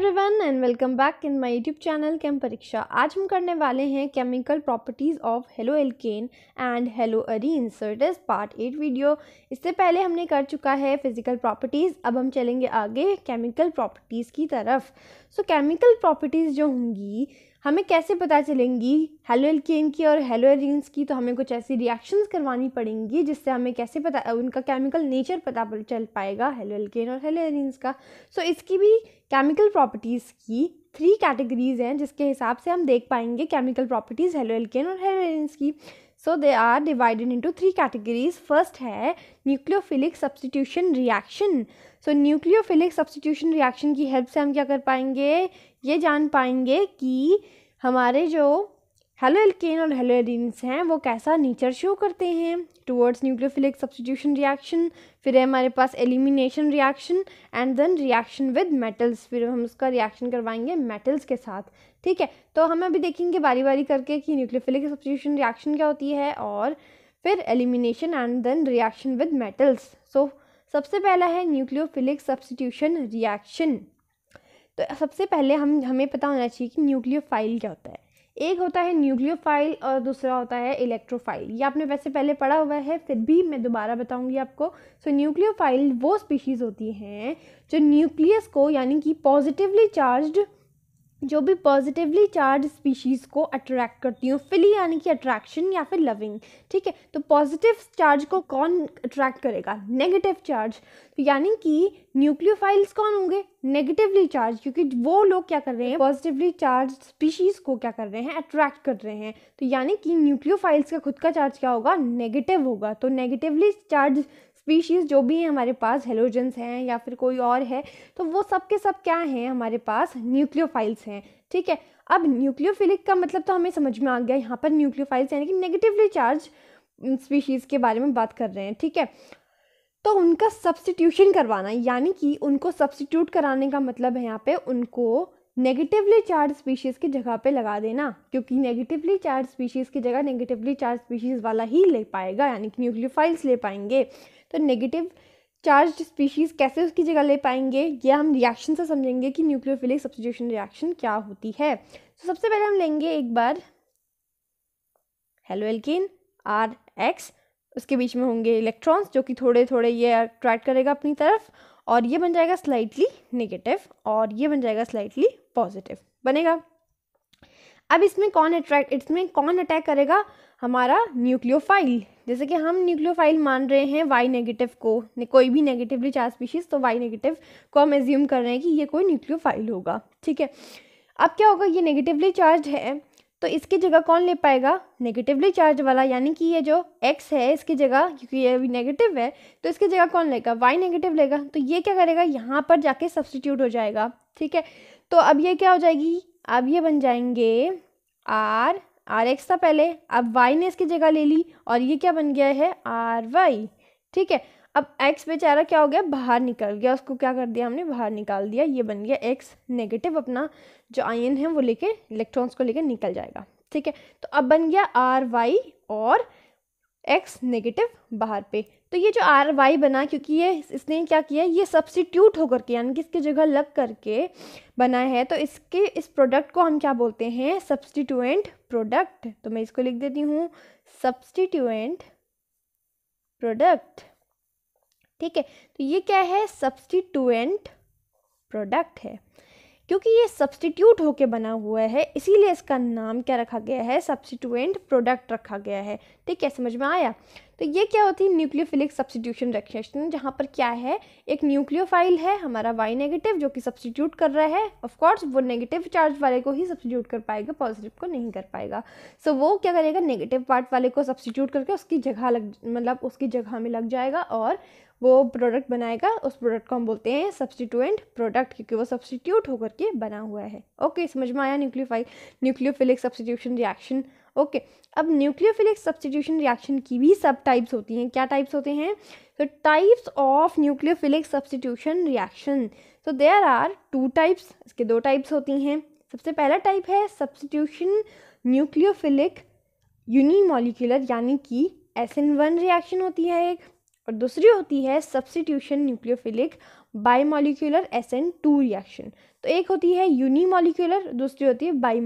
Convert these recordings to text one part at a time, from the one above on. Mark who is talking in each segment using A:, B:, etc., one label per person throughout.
A: Everyone and welcome back in my YouTube channel chem परीक्षा आज हम करने वाले हैं chemical properties of halo alkane and halo arene so it is part eight video इससे पहले हमने कर चुका है फिजिकल प्रॉपर्टीज़ अब हम चलेंगे आगे केमिकल प्रॉपर्टीज़ की तरफ सो केमिकल प्रॉपर्टीज़ जो होंगी हमें कैसे पता चलेंगी हेलो एल्केन की और हेलो एलिन्स की तो हमें कुछ ऐसी रिएक्शंस करवानी पड़ेंगी जिससे हमें कैसे पता उनका केमिकल नेचर पता चल पाएगा हेलो एल्केन और हेलो एलिन्स का सो so, इसकी भी केमिकल प्रॉपर्टीज़ की थ्री कैटेगरीज हैं जिसके हिसाब से हम देख पाएंगे केमिकल प्रॉपर्टीज़ हेलो एल्केन और हेलो एलिन्स की so they are divided into three categories first है nucleophilic substitution reaction so nucleophilic substitution reaction की हेल्प से हम क्या कर पाएंगे ये जान पाएंगे कि हमारे जो हेलो एल्केन और हेलो एलिन्स हैं वो कैसा नेचर शो करते हैं टुवर्ड्स न्यूक्लियोफिलिक सब्सटीट्यूशन रिएक्शन फिर है हमारे पास elimination reaction and then reaction with metals फिर हम उसका रिएक्शन करवाएंगे मेटल्स के साथ ठीक है तो हम अभी देखेंगे बारी बारी करके कि न्यूक्लियोफिलिक सब्सटीट्यूशन रिएक्शन क्या होती है और फिर elimination and then reaction with metals so सबसे पहला है न्यूक्लियोफिलिक सब्सटीट्यूशन रिएक्शन तो सबसे पहले हम हमें पता होना चाहिए कि न्यूक्लियोफाइल क्या होता है एक होता है न्यूक्लियोफाइल और दूसरा होता है इलेक्ट्रोफाइल ये आपने वैसे पहले पढ़ा हुआ है फिर भी मैं दोबारा बताऊंगी आपको सो so, न्यूक्लियोफाइल वो स्पीशीज़ होती हैं जो न्यूक्लियस को यानी कि पॉजिटिवली चार्ज्ड जो भी पॉजिटिवली चार्ज स्पीशीज़ को अट्रैक्ट करती हूँ फिली यानी कि अट्रैक्शन या फिर लविंग ठीक है तो पॉजिटिव चार्ज को कौन अट्रैक्ट करेगा नेगेटिव चार्ज तो यानी कि न्यूक्लियोफाइल्स कौन होंगे नेगेटिवली चार्ज क्योंकि वो लोग क्या कर रहे हैं पॉजिटिवली चार्ज स्पीशीज़ को क्या कर रहे हैं अट्रैक्ट कर रहे हैं तो यानी कि न्यूक्लियोफाइल्स का खुद का चार्ज क्या होगा नेगेटिव होगा तो नेगेटिवली चार्ज स्पीशीज़ जो भी हैं हमारे पास हेलोजेंस हैं या फिर कोई और है तो वो सब के सब क्या हैं हमारे पास न्यूक्लियोफाइल्स हैं ठीक है अब न्यूक्लियोफिलिक का मतलब तो हमें समझ में आ गया यहाँ पर न्यूक्लियोफाइल्स यानी कि नेगेटिवली चार्ज स्पीशीज़ के बारे में बात कर रहे हैं ठीक है तो उनका सब्सटीट्यूशन करवाना यानी कि उनको सब्सटीट्यूट कराने का मतलब है यहाँ पर उनको नेगेटिवली चार्ज स्पीशीज़ की जगह पे लगा देना क्योंकि नेगेटिवली चार्ज स्पीशीज़ की जगह नेगेटिवली चार्ज स्पीशीज़ वाला ही ले पाएगा यानी कि न्यूक्लियोफाइल्स ले पाएंगे तो नेगेटिव चार्ज स्पीशीज़ कैसे उसकी जगह ले पाएंगे यह हम रिएक्शन से समझेंगे कि न्यूक्लियोफिलिक सब्सिट्यूशन रिएक्शन क्या होती है तो सबसे पहले हम लेंगे एक बार हेलो एल्किन आर एक्स उसके बीच में होंगे इलेक्ट्रॉन्स जो कि थोड़े थोड़े ये अट्रैक्ट करेगा अपनी तरफ और ये बन जाएगा स्लाइटली नेगेटिव और ये बन जाएगा स्लाइटली पॉजिटिव बनेगा अब इसमें कौन अट्रैक्ट इसमें कौन अटैक करेगा हमारा न्यूक्लियोफाइल जैसे कि हम न्यूक्लियोफाइल मान रहे हैं वाई नेगेटिव को ने कोई भी नेगेटिवली चार स्पीशीज़ तो वाई नेगेटिव को हम एज्यूम कर रहे हैं कि ये कोई न्यूक्लियोफाइल होगा ठीक है अब क्या होगा ये नेगेटिवली चार्ज है तो इसकी जगह कौन ले पाएगा नेगेटिवली चार्ज वाला यानी कि ये जो एक्स है इसकी जगह क्योंकि ये अभी नेगेटिव है तो इसकी जगह कौन लेगा वाई नेगेटिव लेगा तो ये क्या करेगा यहाँ पर जाके सब्सटीट्यूट हो जाएगा ठीक है तो अब ये क्या हो जाएगी अब ये बन जाएंगे आर आर एक्स था पहले अब वाई ने इसकी जगह ले ली और ये क्या बन गया है आर वाई ठीक है अब एक्स बेचारा क्या हो गया बाहर निकल गया उसको क्या कर दिया हमने बाहर निकाल दिया ये बन गया एक्स नेगेटिव अपना जो आयन है वो लेके इलेक्ट्रॉन्स को लेके निकल जाएगा ठीक है तो अब बन गया आर वाई और एक्स नेगेटिव बाहर पे तो ये जो आर वाई बना क्योंकि ये इसने क्या किया ये सब्सिट्यूट होकर के यानी कि इसकी जगह लग करके बना है तो इसके इस प्रोडक्ट को हम क्या बोलते हैं सब्सटीट्यूएंट प्रोडक्ट तो मैं इसको लिख देती हूँ सब्सटीट्यूएंट प्रोडक्ट ठीक है तो ये क्या है सब्सटीट्यूएंट प्रोडक्ट है क्योंकि ये सब्सटीट्यूट होके बना हुआ है इसीलिए इसका नाम क्या रखा गया है सब्सटीट्यूएंट प्रोडक्ट रखा गया है ठीक है समझ में आया तो ये क्या होती है न्यूक्लियोफिलिक सब्सटीट्यूशन रिएक्शन जहाँ पर क्या है एक न्यूक्लियोफाइल है हमारा वाई नेगेटिव जो कि सब्सटीट्यूट कर रहा है ऑफकोर्स वो नेगेटिव चार्ज वाले को ही सब्सटीट्यूट कर पाएगा पॉजिटिव को नहीं कर पाएगा सो so, वो क्या करेगा नेगेटिव पार्ट वाले को सब्सटीट्यूट करके उसकी जगह लग मतलब उसकी जगह में लग जाएगा और वो प्रोडक्ट बनाएगा उस प्रोडक्ट को हम बोलते हैं सब्सटीट्यूएंट प्रोडक्ट क्योंकि वो सब्सटीट्यूट होकर के बना हुआ है ओके समझ में आया nucleophile nucleophilic substitution reaction okay अब न्यूक्लियोफिलिक सब्सटीट्यूशन रिएक्शन की भी सब टाइप्स होती हैं क्या टाइप्स होते हैं so types of nucleophilic substitution reaction so there are two types इसके दो टाइप्स होती हैं सबसे पहला टाइप है सब्सिट्यूशन न्यूक्लियोफिलिक यूनिमोलिकुलर यानी कि एस एन वन रिएक्शन होती है एक और दूसरी होती है substitution nucleophilic molecular S N two reaction तो एक होती है यूनिमोलिकुलर दूसरी होती है बाई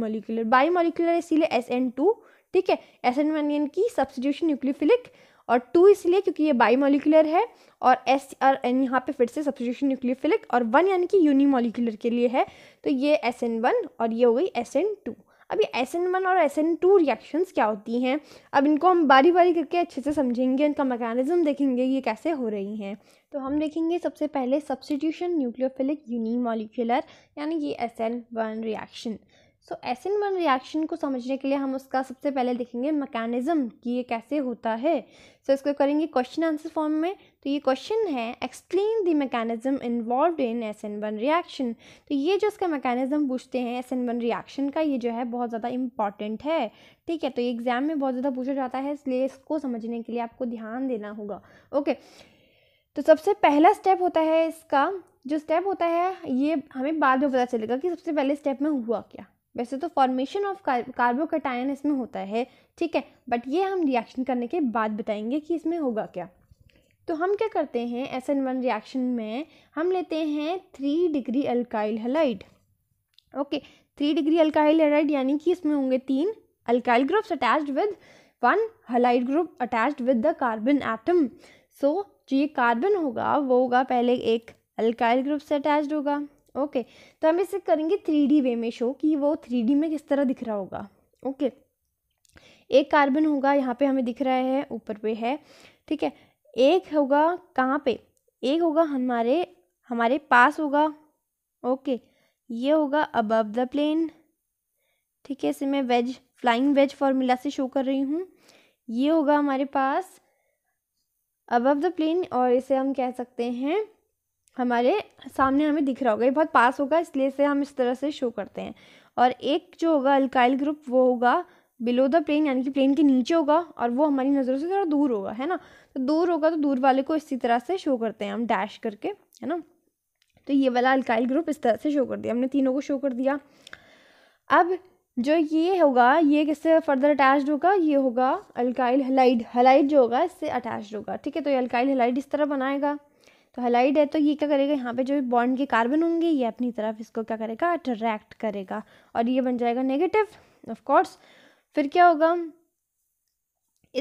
A: मोलिकुलर इसीलिए एस एन टू ठीक है एस एन वन एन की सब्सिट्यूशन न्यूक्लियोफिलिक और टू इसलिए क्योंकि ये मोलिकुलर है और एस और एन यहाँ पे फिर से सब्सिट्यूशन न्यूक्लियोफिलिक और वन यानी कि यूनिमोलिकुलर के लिए है तो ये एस एन वन और ये हो गई एस एन टू अभी एस एन वन और एस एन टू रिएक्शंस क्या होती हैं अब इनको हम बारी बारी करके अच्छे से समझेंगे इनका मैकेनिज़्म देखेंगे ये कैसे हो रही हैं तो हम देखेंगे सबसे पहले सब्सटीट्यूशन न्यूक्लियोफिलिक यूनिमोलिकुलर यानी ये S N one reaction so S N one reaction को समझने के लिए हम उसका सबसे पहले देखेंगे मैकेनिज़्म कि ये कैसे होता है सो so, इसको करेंगे क्वेश्चन आंसर फॉर्म में तो ये क्वेश्चन है explain the mechanism involve in S N one reaction तो ये जो इसका मैकेनिज़्म पूछते हैं एस एन वन रिएक्शन का ये जो है बहुत ज़्यादा इंपॉर्टेंट है ठीक है तो ये एग्ज़ाम में बहुत ज़्यादा पूछा जाता है इसलिए इसको समझने के लिए आपको ध्यान देना होगा ओके तो सबसे पहला स्टेप होता है इसका जो स्टेप होता है ये हमें बाद में पता चलेगा कि सबसे पहले स्टेप में हुआ क्या वैसे तो फॉर्मेशन ऑफ कार्बोकटायन इसमें होता है ठीक है बट ये हम रिएक्शन करने के बाद बताएंगे कि इसमें होगा क्या तो हम क्या करते हैं एस एन वन रिएक्शन में हम लेते हैं three degree alkyl halide okay three degree alkyl halide यानी कि इसमें होंगे तीन alkyl groups attached with one halide group attached with the carbon atom so जो ये कार्बन होगा वो होगा पहले एक अल्काइल ग्रुप से अटैच्ड होगा ओके तो हम इसे करेंगे थ्री डी वे में शो कि वो थ्री डी में किस तरह दिख रहा होगा ओके एक कार्बन होगा यहाँ पे हमें दिख रहा है ऊपर पे है ठीक है एक होगा कहाँ पे एक होगा हमारे हमारे पास होगा ओके ये होगा अबव द प्लेन ठीक है इसे मैं वेज फ्लाइंग वेज फॉर्मूला से शो कर रही हूँ ये होगा हमारे पास अबव द प्लेन और इसे हम कह सकते हैं हमारे सामने हमें दिख रहा होगा ये बहुत पास होगा इसलिए से हम इस तरह से शो करते हैं और एक जो होगा अल्काइल ग्रुप वो होगा बिलो द प्लेन यानी कि प्लेन के नीचे होगा और वो हमारी नज़रों से थोड़ा दूर होगा है ना तो दूर होगा तो दूर वाले को इसी तरह से शो करते हैं हम डैश करके है ना तो ये वाला अल्काइल ग्रुप इस तरह से शो कर दिया हमने तीनों को शो कर दिया अब जो ये होगा ये किससे फर्दर अटैच्ड होगा ये होगा अल्काइल हलाइड हलाइड जो होगा इससे अटैच्ड होगा ठीक है तो ये अल्काइल हलाइड इस तरह बनाएगा तो हेलाइड है तो ये क्या करेगा यहाँ पे जो बॉन्ड के कार्बन होंगे ये अपनी तरफ इसको क्या करेगा अट्रैक्ट करेगा और ये बन जाएगा नेगेटिव ऑफकोर्स फिर क्या होगा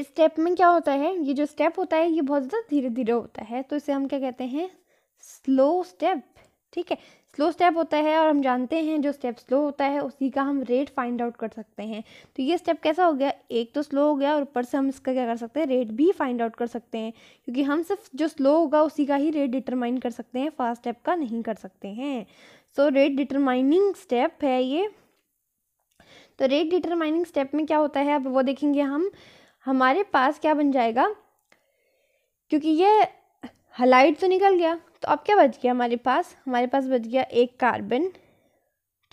A: इस स्टेप में क्या होता है ये जो स्टेप होता है ये बहुत ज़्यादा धीरे धीरे होता है तो इसे हम क्या कहते हैं स्लो स्टेप ठीक है स्लो स्टेप होता है और हम जानते हैं जो स्टेप स्लो होता है उसी का हम रेट फाइंड आउट कर सकते हैं तो ये स्टेप कैसा हो गया एक तो स्लो हो गया और ऊपर से हम इसका क्या कर सकते हैं रेट भी फाइंड आउट कर सकते हैं क्योंकि हम सिर्फ जो स्लो होगा उसी का ही रेट डिटरमाइन कर सकते हैं फास्ट स्टेप का नहीं कर सकते हैं सो रेट डिटरमाइनिंग स्टेप है ये तो रेट डिटरमाइनिंग स्टेप में क्या होता है अब वो देखेंगे हम हमारे पास क्या बन जाएगा क्योंकि ये हलाइट तो निकल गया तो अब क्या बच गया हमारे पास हमारे पास बच गया एक कार्बन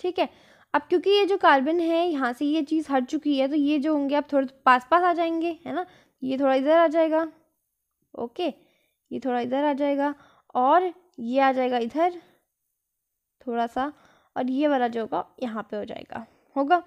A: ठीक है अब क्योंकि ये जो कार्बन है यहाँ से ये चीज़ हट चुकी है तो ये जो होंगे आप थोड़े पास पास आ जाएंगे है ना ये थोड़ा इधर आ जाएगा ओके ये थोड़ा इधर आ जाएगा और ये आ जाएगा इधर थोड़ा सा और ये वाला जो होगा यहाँ पे हो जाएगा होगा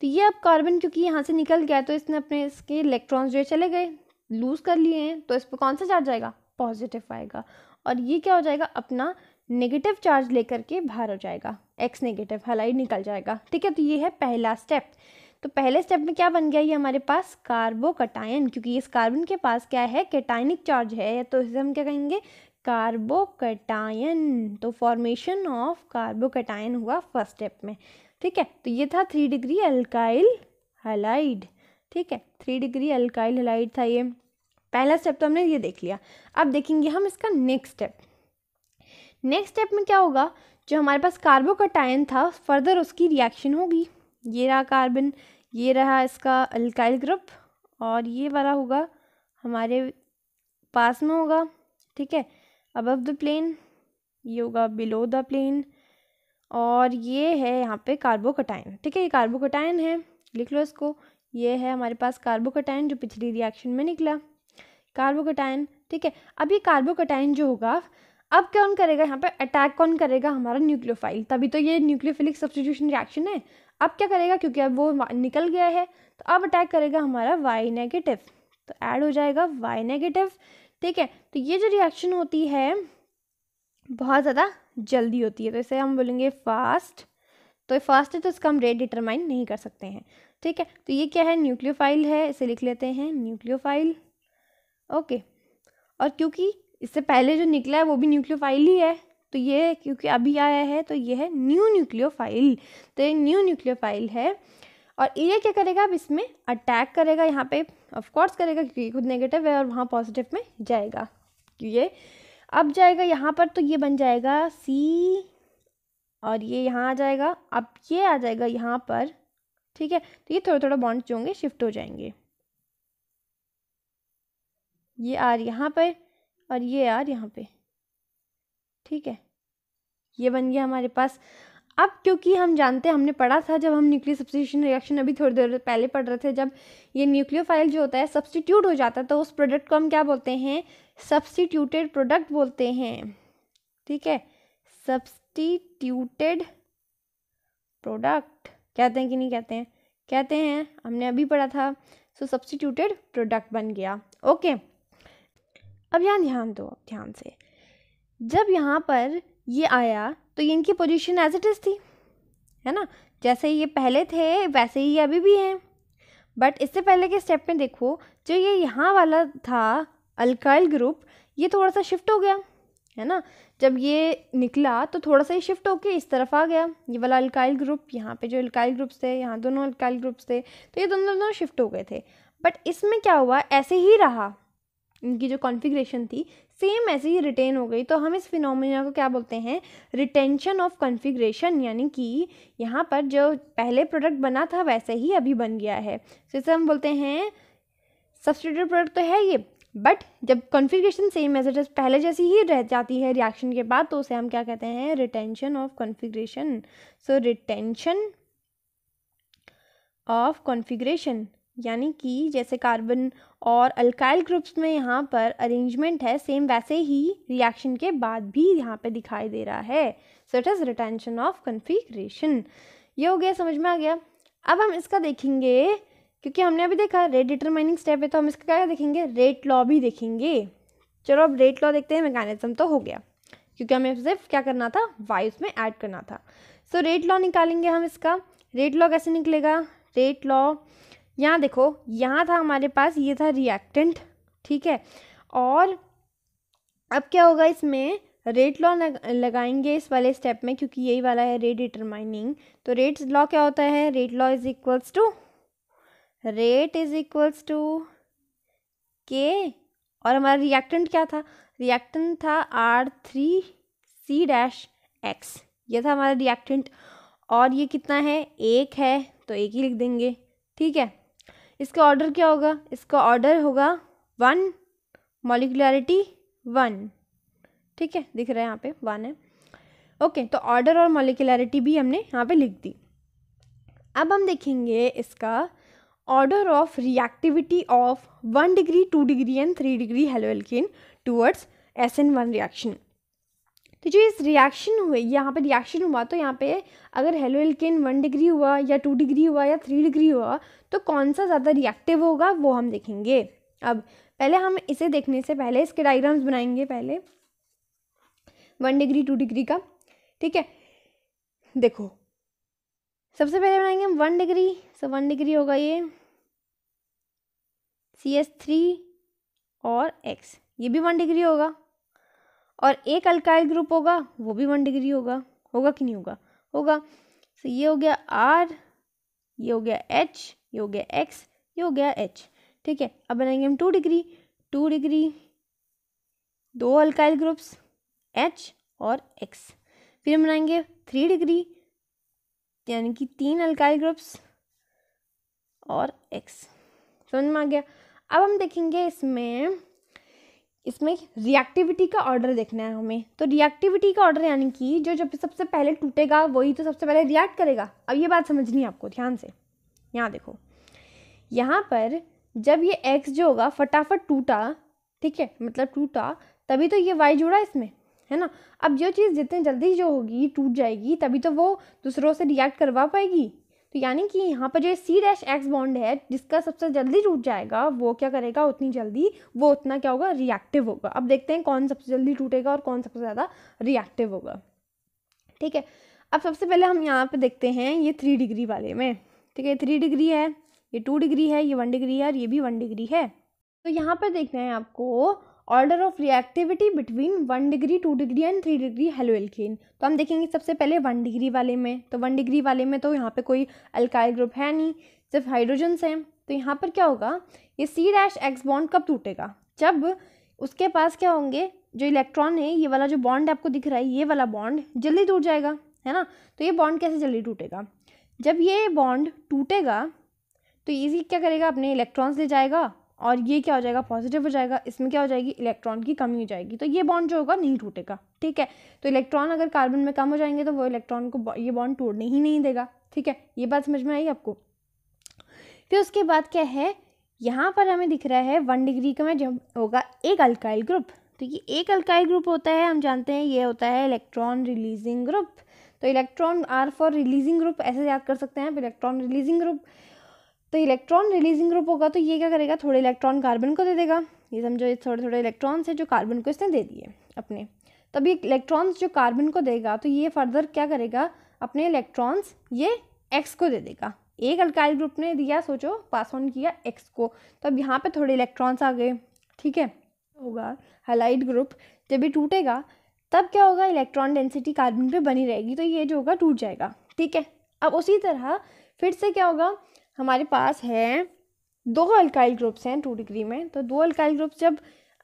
A: तो ये अब कार्बन क्योंकि यहाँ से निकल गया तो इसने अपने इसके इलेक्ट्रॉन्स जो चले गए लूज़ कर लिए हैं तो इस पर कौन सा चार्ज आएगा पॉजिटिव आएगा और ये क्या हो जाएगा अपना नेगेटिव चार्ज लेकर के बाहर हो जाएगा एक्स नेगेटिव हलाइड निकल जाएगा ठीक है तो ये है पहला स्टेप तो पहले स्टेप में क्या बन गया ये हमारे पास कार्बोकटायन क्योंकि इस कार्बन के पास क्या है कैटाइनिक चार्ज है तो इसे हम क्या कहेंगे कार्बोकटायन तो फॉर्मेशन ऑफ कार्बोकटायन हुआ फर्स्ट स्टेप में ठीक है तो ये था थ्री डिग्री अल्काइल हलाइड ठीक है थ्री डिग्री अल्काइल हलाइड था ये पहला स्टेप तो हमने ये देख लिया अब देखेंगे हम इसका नेक्स्ट स्टेप नेक्स्ट स्टेप में क्या होगा जो हमारे पास कार्बोकटायन था फर्दर उसकी रिएक्शन होगी ये रहा कार्बन ये रहा इसका अल्काइल ग्रुप और ये वाला होगा हमारे पास में होगा ठीक है अबव द प्लेन ये होगा बिलो द प्लेन और ये है यहाँ पे कार्बोकटाइन ठीक है ये कार्बोकटाइन है लिख लो इसको ये है हमारे पास कार्बोकटाइन जो पिछली रिएक्शन में निकला कार्बोकटाइन ठीक है अब ये कार्बोकटाइन जो होगा अब कौन करेगा यहाँ पर अटैक कौन करेगा हमारा न्यूक्लियोफाइल तभी तो ये न्यूक्लियोफिलिक सब्सटीट्यूशन रिएक्शन है अब क्या करेगा क्योंकि अब वो निकल गया है तो अब अटैक करेगा हमारा वाई नेगेटिव तो ऐड हो जाएगा वाई नेगेटिव ठीक है तो ये जो रिएक्शन होती है बहुत ज़्यादा जल्दी होती है तो इसे हम बोलेंगे फास्ट तो फास्ट है तो इसका हम रेट डिटरमाइन नहीं कर सकते हैं ठीक है तो ये क्या है न्यूक्लियोफाइल है इसे लिख लेते हैं न्यूक्लियोफाइल ओके और क्योंकि इससे पहले जो निकला है वो भी न्यूक्लियोफाइल ही है तो ये क्योंकि अभी आया है तो ये है न्यू न्यूक्लियोफाइल तो ये न्यू न्यूक्लियोफाइल है और ये क्या करेगा अब इसमें अटैक करेगा यहाँ पे ऑफ कोर्स करेगा क्योंकि खुद नेगेटिव है और वहाँ पॉजिटिव में जाएगा ये अब जाएगा यहाँ पर तो ये बन जाएगा सी और ये यहाँ आ जाएगा अब ये आ जाएगा यहाँ पर ठीक है तो ये थोड़ा थोड़ा बॉन्ड्स जो होंगे शिफ्ट हो जाएंगे ये आर यहाँ पर और ये आर यहाँ पे ठीक है ये बन गया हमारे पास अब क्योंकि हम जानते हैं हमने पढ़ा था जब हम न्यूक्लियर सब्सिट्यूशन रिएक्शन अभी थोड़ी देर पहले पढ़ रहे थे जब ये न्यूक्लियोफाइल जो होता है सब्सटीट्यूट हो जाता है तो उस प्रोडक्ट को हम क्या बोलते हैं सब्सटीट्यूटेड प्रोडक्ट बोलते हैं ठीक है सब्सटीट्यूटेड प्रोडक्ट कहते हैं कि नहीं कहते हैं कहते हैं हमने अभी पढ़ा था सो सब्सटीट्यूटेड प्रोडक्ट बन गया ओके okay. अब यहाँ ध्यान दो ध्यान से जब यहाँ पर ये आया तो ये इनकी पोजीशन एज इट इज़ थी है ना जैसे ये पहले थे वैसे ही ये अभी भी हैं बट इससे पहले के स्टेप में देखो जो ये यहाँ वाला था अल्काइल ग्रुप ये थोड़ा सा शिफ्ट हो गया है ना जब ये निकला तो थोड़ा सा ये शिफ्ट होके इस तरफ आ गया ये वाला अल्काइल ग्रुप यहाँ पे जो अल्काइल ग्रुप्स थे यहाँ दोनों अल्काइल ग्रुप्स थे तो ये दोनों दोनों शिफ्ट हो गए थे बट इसमें क्या हुआ ऐसे ही रहा इनकी जो कॉन्फ़िगरेशन थी सेम ऐसे ही रिटेन हो गई तो हम इस फिनोमिना को क्या बोलते हैं रिटेंशन ऑफ कॉन्फ़िगरेशन यानी कि यहाँ पर जो पहले प्रोडक्ट बना था वैसे ही अभी बन गया है तो इसे हम बोलते हैं सब्सटीट्यूट प्रोडक्ट तो है ये बट जब configuration same as it is पहले जैसी ही रह जाती है रिएक्शन के बाद तो उसे हम क्या कहते हैं retention of configuration so retention of configuration यानी कि जैसे कार्बन और अल्काइल ग्रुप्स में यहाँ पर अरेंजमेंट है सेम वैसे ही रिएक्शन के बाद भी यहाँ पे दिखाई दे रहा है so it is retention of configuration ये हो गया समझ में आ गया अब हम इसका देखेंगे क्योंकि हमने अभी देखा रेट डिटरमाइनिंग स्टेप है तो हम इसका क्या देखेंगे रेट लॉ भी देखेंगे चलो अब रेट लॉ देखते हैं मैकेनिज्म तो हो गया क्योंकि हमें सिर्फ क्या करना था वाई उसमें ऐड करना था सो रेट लॉ निकालेंगे हम इसका रेट लॉ कैसे निकलेगा रेट लॉ यहाँ देखो यहाँ था हमारे पास ये था रिएक्टेंट ठीक है और अब क्या होगा इसमें रेट लॉ लगाएंगे इस वाले स्टेप में क्योंकि यही वाला है रेट डिटरमाइनिंग तो रेट लॉ क्या होता है rate law is equals to rate is equals to K और हमारा रिएक्टेंट क्या था रिएक्टेंट था R three C dash X ये था हमारा रिएक्टेंट और ये कितना है एक है तो एक ही लिख देंगे ठीक है इसका ऑर्डर क्या होगा इसका ऑर्डर होगा वन मॉलिकुलरिटी वन ठीक है दिख रहा है यहाँ पे वन है ओके तो ऑर्डर और मॉलिकुलरिटी भी हमने यहाँ पे लिख दी अब हम देखेंगे इसका order of reactivity of one degree two degree and three degree haloalkane towards S N one reaction तो जो इस रिएक्शन हुए यहाँ पे रिएक्शन हुआ तो यहाँ पे अगर हेलो एल्किन वन डिग्री हुआ या टू डिग्री हुआ या थ्री डिग्री हुआ तो कौन सा ज़्यादा रिएक्टिव होगा वो हम देखेंगे अब पहले हम इसे देखने से पहले इसके डायग्राम्स बनाएंगे पहले वन डिग्री टू डिग्री का ठीक है देखो सबसे पहले बनाएंगे हम one degree so one degree होगा ये सी एस थ्री और एक्स ये भी वन डिग्री होगा और एक अल्काइल ग्रुप होगा वो भी वन डिग्री होगा होगा कि नहीं होगा होगा तो ये हो गया आर ये हो गया एच ये हो गया एक्स ये हो गया एच ठीक है अब बनाएंगे हम टू डिग्री टू डिग्री दो अल्काइल ग्रुप्स एच और एक्स फिर हम बनाएंगे थ्री डिग्री यानी कि तीन अल्काइल ग्रुप्स और एक्स समझ में आ गया अब हम देखेंगे इसमें इसमें रिएक्टिविटी का ऑर्डर देखना है हमें तो रिएक्टिविटी का ऑर्डर यानी कि जो जब सबसे पहले टूटेगा वही तो सबसे पहले रिएक्ट करेगा अब ये बात समझनी है आपको ध्यान से यहाँ देखो यहाँ पर जब ये एक्स जो होगा फटाफट टूटा ठीक है मतलब टूटा तभी तो ये वाई जुड़ा इसमें है ना अब जो चीज़ जितनी जल्दी जो होगी टूट जाएगी तभी तो वो दूसरों से रिएक्ट करवा पाएगी तो यानी कि यहाँ पर जो सी डैश एक्स बॉन्ड है जिसका सबसे जल्दी टूट जाएगा वो क्या करेगा उतनी जल्दी वो उतना क्या होगा रिएक्टिव होगा अब देखते हैं कौन सबसे जल्दी टूटेगा और कौन सबसे ज़्यादा रिएक्टिव होगा ठीक है अब सबसे पहले हम यहाँ पर देखते हैं ये थ्री डिग्री वाले में ठीक है थ्री डिग्री है ये टू डिग्री है ये वन डिग्री है और ये भी वन डिग्री है तो यहाँ पर देखते हैं आपको order of reactivity between one degree two degree and three degree hello तो हम देखेंगे सबसे पहले वन डिग्री वाले में तो वन डिग्री वाले में तो यहाँ पे कोई अल्काइल ग्रुप है नहीं सिर्फ हाइड्रोजन्स हैं तो यहाँ पर क्या होगा ये सी डैश एक्स बॉन्ड कब टूटेगा जब उसके पास क्या होंगे जो इलेक्ट्रॉन है ये वाला जो बॉन्ड आपको दिख रहा है ये वाला बॉन्ड जल्दी टूट जाएगा है ना तो ये बॉन्ड कैसे जल्दी टूटेगा जब ये बॉन्ड टूटेगा तो ईजी क्या करेगा अपने इलेक्ट्रॉन्स ले जाएगा और ये क्या हो जाएगा पॉजिटिव हो जाएगा इसमें क्या हो जाएगी इलेक्ट्रॉन की कमी हो जाएगी तो ये बॉन्ड जो होगा नहीं टूटेगा ठीक है तो इलेक्ट्रॉन अगर कार्बन में कम हो जाएंगे तो वो इलेक्ट्रॉन को ये बॉन्ड टूटने ही नहीं देगा ठीक है ये बात समझ में आई आपको फिर उसके बाद क्या है यहाँ पर हमें दिख रहा है वन डिग्री का में जब होगा एक अल्काइल ग्रुप तो ये एक अल्काइल ग्रुप होता है हम जानते हैं ये होता है इलेक्ट्रॉन रिलीजिंग ग्रुप तो electron are for releasing group ऐसे याद कर सकते हैं आप इलेक्ट्रॉन रिलीजिंग ग्रुप तो इलेक्ट्रॉन रिलीजिंग ग्रुप होगा तो ये क्या करेगा थोड़े इलेक्ट्रॉन कार्बन को दे देगा ये समझो ये थोड़े थोड़े इलेक्ट्रॉन्स हैं जो कार्बन को इसने दे दिए अपने तब ये इलेक्ट्रॉन्स जो कार्बन को देगा तो ये फर्दर क्या करेगा अपने इलेक्ट्रॉन्स ये एक्स को दे देगा एक अल्काइल ग्रुप ने दिया सोचो पास ऑन किया एक्स को तो अब यहाँ पर थोड़े इलेक्ट्रॉन्स आ गए ठीक है होगा हलाइड ग्रुप जब ये टूटेगा तब क्या होगा इलेक्ट्रॉन डेंसिटी कार्बन पे बनी रहेगी तो ये जो होगा टूट जाएगा ठीक है अब उसी तरह फिर से क्या होगा हमारे पास है दो अल्काइल ग्रुप्स हैं टू डिग्री में तो दो अल्काइल ग्रुप्स जब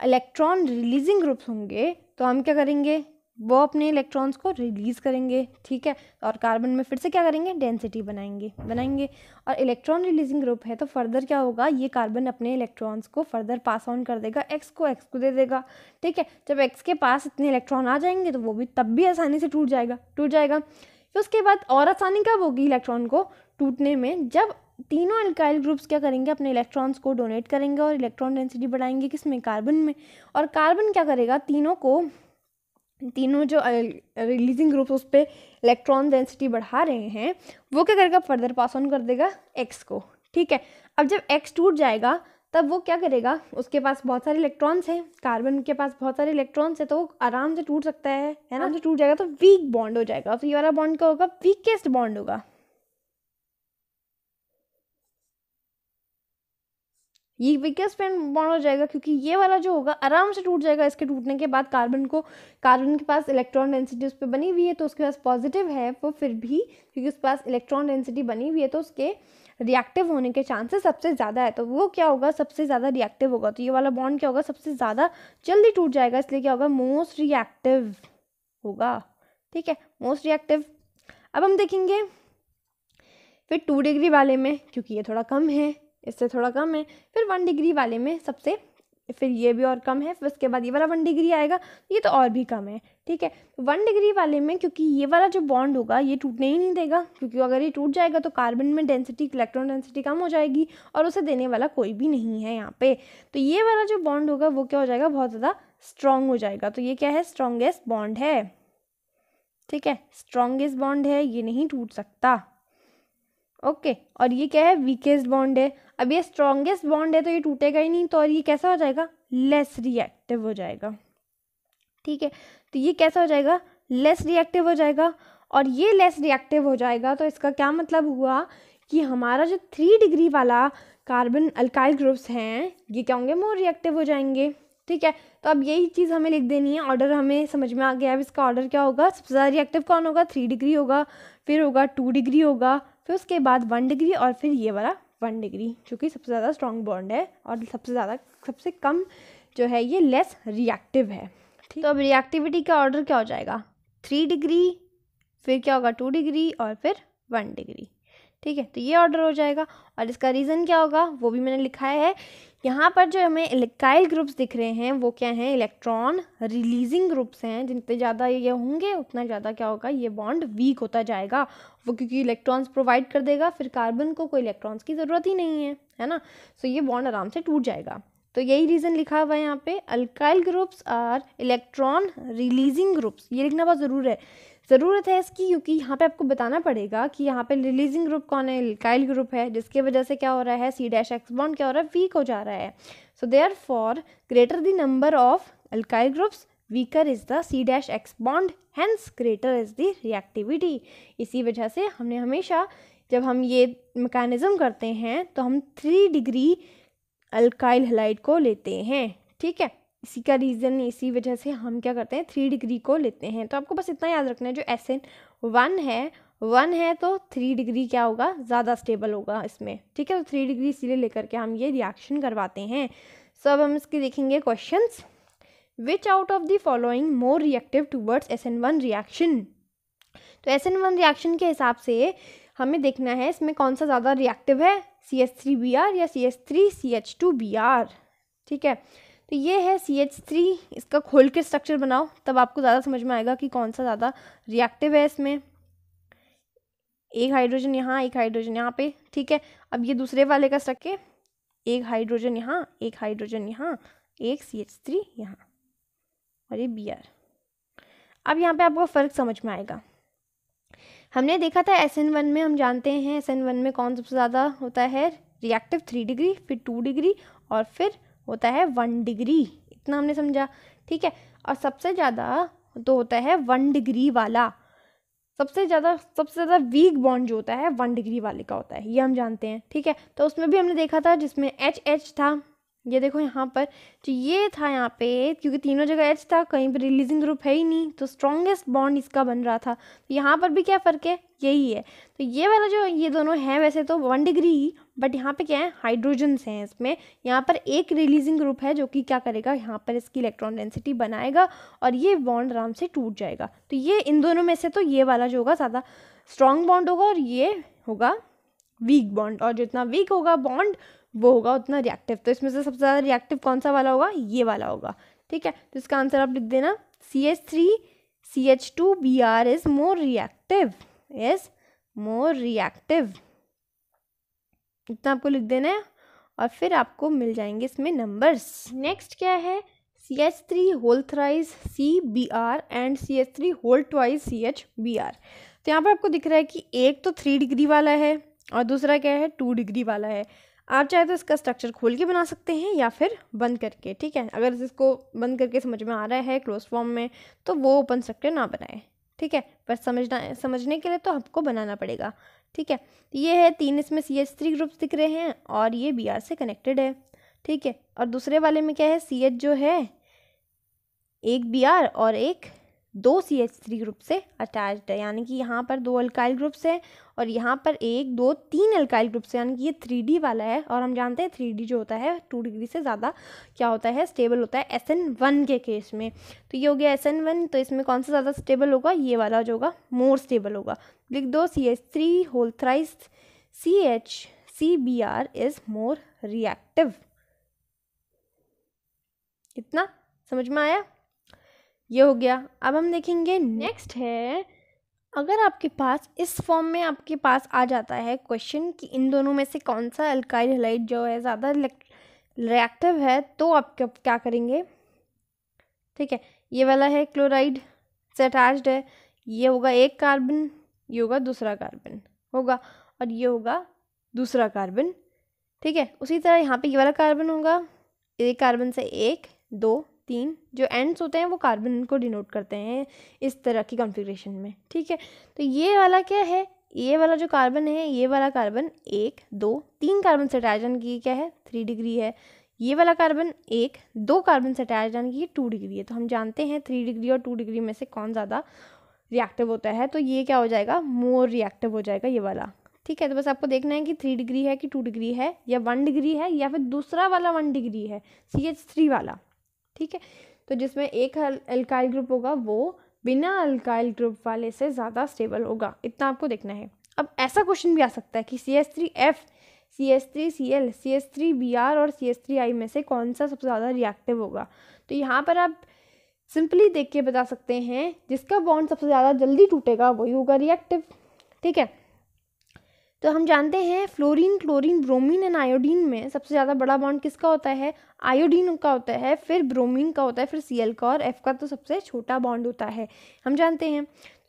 A: इलेक्ट्रॉन रिलीजिंग ग्रुप्स होंगे तो हम क्या करेंगे वो अपने इलेक्ट्रॉन्स को रिलीज़ करेंगे ठीक है और कार्बन में फिर से क्या करेंगे डेंसिटी बनाएंगे बनाएंगे और इलेक्ट्रॉन रिलीजिंग ग्रुप है तो फर्दर क्या होगा ये कार्बन अपने इलेक्ट्रॉन्स को फर्दर पास ऑन कर देगा एक्स को एक्स को दे देगा ठीक है जब एक्स के पास इतने इलेक्ट्रॉन आ जाएंगे तो वो भी तब भी आसानी से टूट जाएगा टूट जाएगा फिर तो उसके बाद और आसानी कब होगी इलेक्ट्रॉन को टूटने में जब तीनों अल्काइल ग्रुप्स क्या करेंगे अपने इलेक्ट्रॉन्स को डोनेट करेंगे और इलेक्ट्रॉन डेंसिटी बढ़ाएंगे किसमें कार्बन में और कार्बन क्या करेगा तीनों को तीनों जो रिलीजिंग ग्रुप्स उस पर इलेक्ट्रॉन डेंसिटी बढ़ा रहे हैं वो क्या करेगा फर्दर पास ऑन कर देगा एक्स को ठीक है अब जब एक्स टूट जाएगा तब वो क्या करेगा उसके पास बहुत सारे इलेक्ट्रॉन्स हैं कार्बन के पास बहुत सारे इलेक्ट्रॉन्स हैं तो वो आराम से टूट सकता है है ना हाँ। जो टूट जाएगा तो वीक बॉन्ड हो जाएगा तो ये वाला बॉन्ड क्या होगा वीकेस्ट बॉन्ड होगा ये बिगेस्ट फ्रेंड बॉन्ड हो जाएगा क्योंकि ये वाला जो होगा आराम से टूट जाएगा इसके टूटने के बाद कार्बन को कार्बन के पास इलेक्ट्रॉन डेंसिटी उस पर बनी हुई है तो उसके पास पॉजिटिव है वो फिर भी क्योंकि उसके पास इलेक्ट्रॉन डेंसिटी बनी हुई है तो उसके रिएक्टिव होने के चांसेस सबसे ज़्यादा है तो वो क्या होगा सबसे ज़्यादा रिएक्टिव होगा तो ये वाला बॉन्ड क्या होगा सबसे ज़्यादा जल्दी टूट जाएगा इसलिए क्या होगा मोस्ट रिएक्टिव होगा ठीक है मोस्ट रिएक्टिव अब हम देखेंगे फिर टू डिग्री वाले में क्योंकि ये थोड़ा कम है इससे थोड़ा कम है फिर वन डिग्री वाले में सबसे फिर ये भी और कम है फिर उसके बाद ये वाला वन डिग्री आएगा ये तो और भी कम है ठीक है वन डिग्री वाले में क्योंकि ये वाला जो बॉन्ड होगा ये टूटने ही नहीं देगा क्योंकि अगर ये टूट जाएगा तो कार्बन में डेंसिटी इलेक्ट्रॉन डेंसिटी कम हो जाएगी और उसे देने वाला कोई भी नहीं है यहाँ पे तो ये वाला जो बॉन्ड होगा वो क्या हो जाएगा बहुत ज़्यादा स्ट्रांग हो जाएगा तो ये क्या है स्ट्रॉन्गेस्ट बॉन्ड है ठीक है स्ट्रॉन्गेस्ट बॉन्ड है ये नहीं टूट सकता ओके okay, और ये क्या है वीकेस्ट बॉन्ड है अब ये स्ट्रॉन्गेस्ट बॉन्ड है तो ये टूटेगा ही नहीं तो और ये कैसा हो जाएगा लेस रिएक्टिव हो जाएगा ठीक है तो ये कैसा हो जाएगा लेस रिएक्टिव हो जाएगा और ये लेस रिएक्टिव हो जाएगा तो इसका क्या मतलब हुआ कि हमारा जो थ्री डिग्री वाला कार्बन अल्काइल ग्रुप्स हैं ये क्या होंगे मोर रिएक्टिव हो जाएंगे ठीक है तो अब यही चीज़ हमें लिख देनी है ऑर्डर हमें समझ में आ गया अब इसका ऑर्डर क्या होगा सबसे ज़्यादा रिएक्टिव कौन होगा थ्री डिग्री होगा फिर होगा टू डिग्री होगा फिर उसके बाद वन डिग्री और फिर ये वाला वन डिग्री चूँकि सबसे ज़्यादा स्ट्रॉन्ग बॉन्ड है और सबसे ज़्यादा सबसे कम जो है ये लेस रिएक्टिव है ठीक तो अब रिएक्टिविटी का ऑर्डर क्या हो जाएगा थ्री डिग्री फिर क्या होगा टू डिग्री और फिर वन डिग्री ठीक है तो ये ऑर्डर हो जाएगा और इसका रीज़न क्या होगा वो भी मैंने लिखा है यहाँ पर जो हमें इलेक्ट्राइल ग्रुप्स दिख रहे हैं वो क्या हैं इलेक्ट्रॉन रिलीजिंग ग्रुप्स हैं जितने ज़्यादा ये होंगे उतना ज़्यादा क्या होगा ये बॉन्ड वीक होता जाएगा वो क्योंकि इलेक्ट्रॉन्स प्रोवाइड कर देगा फिर कार्बन को कोई इलेक्ट्रॉन्स की ज़रूरत ही नहीं है है ना सो so, ये बॉन्ड आराम से टूट जाएगा तो यही रीज़न लिखा हुआ है यहाँ पे alkyl groups are electron releasing groups ये लिखना बहुत ज़रूर है ज़रूरत है इसकी क्योंकि यहाँ पे आपको बताना पड़ेगा कि यहाँ पे रिलीजिंग ग्रुप कौन है अल्काइल ग्रुप है जिसके वजह से क्या हो रहा है सी डैश एक्स बॉन्ड क्या हो रहा है वीक हो जा रहा है so they are for greater the number of alkyl groups weaker is the C dash X bond hence greater is the reactivity इसी वजह से हमने हमेशा जब हम ये मैकेनिज़्म करते हैं तो हम थ्री डिग्री अल्काइल हलाइट को लेते हैं ठीक है इसी का रीज़न इसी वजह से हम क्या करते हैं थ्री डिग्री को लेते हैं तो आपको बस इतना याद रखना है जो एस एन वन है वन है तो थ्री डिग्री क्या होगा ज़्यादा स्टेबल होगा इसमें ठीक है तो थ्री डिग्री इसीलिए लेकर के हम ये रिएक्शन करवाते हैं सो अब हम इसके देखेंगे questions which out of the following more reactive towards S N one reaction तो एस एन वन रिएक्शन के हिसाब से हमें देखना है इसमें कौन सा ज़्यादा रिएक्टिव है C H three B R या C H three C H two B R ठीक है तो ये है सी एच थ्री इसका खोल के स्ट्रक्चर बनाओ तब आपको ज़्यादा समझ में आएगा कि कौन सा ज़्यादा रिएक्टिव है इसमें एक हाइड्रोजन यहाँ एक हाइड्रोजन यहाँ पे ठीक है अब ये दूसरे वाले का स्ट्रक्चर एक हाइड्रोजन यहाँ एक हाइड्रोजन यहाँ एक सी एच थ्री यहाँ अरे बियर अब यहाँ पे आपको फ़र्क समझ में आएगा हमने देखा था एस एन वन में हम जानते हैं एस एन वन में कौन सबसे ज़्यादा होता है रिएक्टिव थ्री डिग्री फिर टू डिग्री और फिर होता है वन डिग्री इतना हमने समझा ठीक है और सबसे ज़्यादा तो होता है वन डिग्री वाला सबसे ज़्यादा सबसे ज़्यादा वीक बॉन्ड जो होता है वन डिग्री वाले का होता है ये हम जानते हैं ठीक है तो उसमें भी हमने देखा था जिसमें एच एच था ये देखो यहाँ पर तो ये था यहाँ पे क्योंकि तीनों जगह एच था कहीं पर रिलीजिंग ग्रुप है ही नहीं तो स्ट्रॉन्गेस्ट बॉन्ड इसका बन रहा था तो यहाँ पर भी क्या फ़र्क है यही है तो ये वाला जो ये दोनों हैं वैसे तो वन डिग्री ही बट यहाँ पे क्या है हाइड्रोजन्स हैं इसमें यहाँ पर एक रिलीजिंग ग्रुप है जो कि क्या करेगा यहाँ पर इसकी इलेक्ट्रॉन डेंसिटी बनाएगा और ये बॉन्ड आराम से टूट जाएगा तो ये इन दोनों में से तो ये वाला जो होगा ज़्यादा स्ट्रॉन्ग बॉन्ड होगा और ये होगा वीक बॉन्ड और जितना वीक होगा बॉन्ड वो होगा उतना रिएक्टिव तो इसमें से सबसे ज़्यादा रिएक्टिव कौन सा वाला होगा ये वाला होगा ठीक है तो इसका आंसर आप लिख देना C H three C H two B R is more reactive is more reactive इतना आपको लिख देना है और फिर आपको मिल जाएंगे इसमें नंबर्स नेक्स्ट क्या है C H three whole thrice C B R and C H three whole twice C H B R तो यहाँ पर आपको दिख रहा है कि एक तो थ्री डिग्री वाला है और दूसरा क्या है टू डिग्री वाला है आप चाहे तो इसका स्ट्रक्चर खोल के बना सकते हैं या फिर बंद करके ठीक है अगर इसको बंद करके समझ में आ रहा है क्लोज फॉर्म में तो वो ओपन स्ट्रक्चर ना बनाए ठीक है पर समझना समझने के लिए तो आपको बनाना पड़ेगा ठीक है ये है तीन इसमें सी एच थ्री ग्रुप्स दिख रहे हैं और ये बी आर से कनेक्टेड है ठीक है और दूसरे वाले में क्या है सी एच जो है एक बी आर और एक दो सी एच थ्री ग्रुप से अटैच्ड है यानी कि यहाँ पर दो अल्काइल ग्रुप्स हैं और यहाँ पर एक दो तीन अल्काइल ग्रुप्स यानी कि ये थ्री वाला है और हम जानते हैं थ्री जो होता है टू डिग्री से ज़्यादा क्या होता है स्टेबल होता है एस के केस में तो ये हो गया एस तो इसमें कौन सा ज़्यादा स्टेबल होगा ये वाला जो होगा मोर स्टेबल होगा लिख दो C H three whole thrice C H C B R is more reactive इतना समझ में आया ये हो गया अब हम देखेंगे नेक्स्ट है अगर आपके पास इस फॉर्म में आपके पास आ जाता है क्वेश्चन कि इन दोनों में से कौन सा अल्काइल हलाइड जो है ज़्यादा रिएक्टिव है तो आप क्या करेंगे ठीक है ये वाला है क्लोराइड से अटैच्ड है ये होगा एक कार्बन ये होगा दूसरा कार्बन होगा और ये होगा दूसरा कार्बन ठीक है उसी तरह यहाँ पे ये वाला कार्बन होगा एक कार्बन से एक दो तीन जो एंड्स होते हैं वो कार्बन को डिनोट करते हैं इस तरह की कॉन्फ़िगरेशन में ठीक है तो ये वाला क्या है ये वाला जो कार्बन है ये वाला कार्बन एक दो तीन कार्बन से अटैच जाने की क्या है थ्री डिग्री है ये वाला कार्बन एक दो कार्बन से अटैच जाने की टू डिग्री है तो हम जानते हैं थ्री डिग्री और टू डिग्री में से कौन ज़्यादा रिएक्टिव होता है तो ये क्या हो जाएगा मोर रिएक्टिव हो जाएगा ये वाला ठीक है तो बस आपको देखना है कि थ्री डिग्री है कि टू डिग्री है या वन डिग्री है या फिर दूसरा वाला वन डिग्री है सी एच थ्री वाला ठीक है तो जिसमें एक अल्काइल ग्रुप होगा वो बिना अल्काइल ग्रुप वाले से ज़्यादा स्टेबल होगा इतना आपको देखना है अब ऐसा क्वेश्चन भी आ सकता है कि C S three F C S three C L C S three B R और सी एस थ्री आई में से कौन सा सबसे ज़्यादा रिएक्टिव होगा तो यहाँ पर आप सिंपली देख के बता सकते हैं जिसका बॉन्ड सबसे ज़्यादा जल्दी टूटेगा वही होगा रिएक्टिव ठीक है तो हम जानते हैं fluorine chlorine bromine and iodine में सबसे ज़्यादा बड़ा बॉन्ड किसका होता है आयोडीन का होता है फिर ब्रोमीन का होता है फिर सी का और एफ का तो सबसे छोटा बॉन्ड होता है हम जानते हैं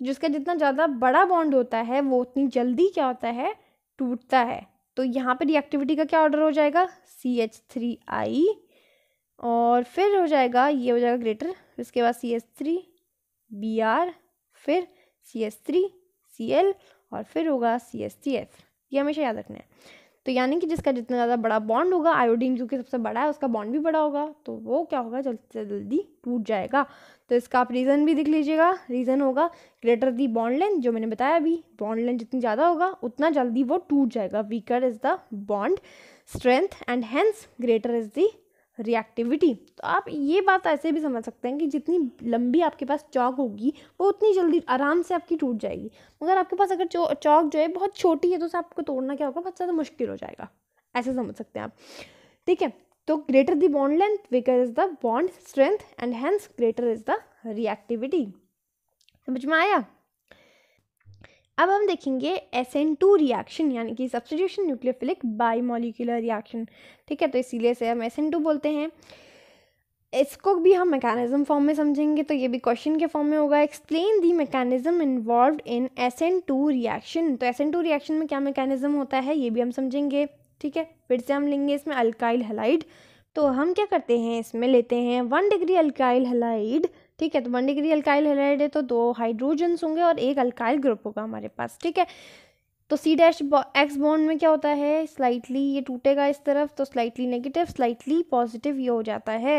A: जिसका जितना ज़्यादा बड़ा बॉन्ड होता है वो उतनी जल्दी क्या होता है टूटता है तो यहाँ पर रिएक्टिविटी का क्या ऑर्डर हो जाएगा सी एच थ्री आई और फिर हो जाएगा ये हो जाएगा ग्रेटर इसके बाद C H three B R फिर C H three C L और फिर होगा सी एस सी एफ ये हमेशा याद रखना है तो यानी कि जिसका जितना ज़्यादा बड़ा बॉन्ड होगा आयोडीन क्योंकि सबसे बड़ा है उसका बॉन्ड भी बड़ा होगा तो वो क्या होगा जल्दी से जल्दी टूट जाएगा तो इसका आप रीज़न भी दिख लीजिएगा रीज़न होगा ग्रेटर दी बॉन्ड लेंथ जो मैंने बताया अभी बॉन्ड लेंथ जितनी ज़्यादा होगा उतना जल्दी वो टूट जाएगा weaker is the bond strength and hence greater is the reactivity तो आप ये बात ऐसे भी समझ सकते हैं कि जितनी लंबी आपके पास चौक होगी वो उतनी जल्दी आराम से आपकी टूट जाएगी मगर आपके पास अगर चौक जो है बहुत छोटी है तो उसे आपको तोड़ना क्या होगा बहुत ज़्यादा मुश्किल हो जाएगा ऐसे समझ सकते हैं आप ठीक है तो greater the bond length weaker is the bond strength and hence greater is the reactivity समझ में आया अब हम देखेंगे एस एन टू रिएक्शन यानी कि substitution nucleophilic bimolecular reaction ठीक है तो इसीलिए से हम एस एन टू बोलते हैं इसको भी हम मैकेनिज्म फॉर्म में समझेंगे तो ये भी क्वेश्चन के फॉर्म में होगा explain the mechanism involved in S N two reaction तो एस एन टू रिएक्शन में क्या मैकेनिज्म होता है ये भी हम समझेंगे ठीक है फिर से हम लेंगे इसमें अल्काइल हलाइड तो हम क्या करते हैं इसमें लेते हैं वन डिग्री अल्काइल हलाइड ठीक है तो वन डिग्री अल्काइल हेलाइड है तो दो हाइड्रोजन्स होंगे और एक अल्काइल ग्रुप होगा हमारे पास ठीक है तो सी डैश एक्स बॉन्ड में क्या होता है स्लाइटली ये टूटेगा इस तरफ तो स्लाइटली नेगेटिव स्लाइटली पॉजिटिव ये हो जाता है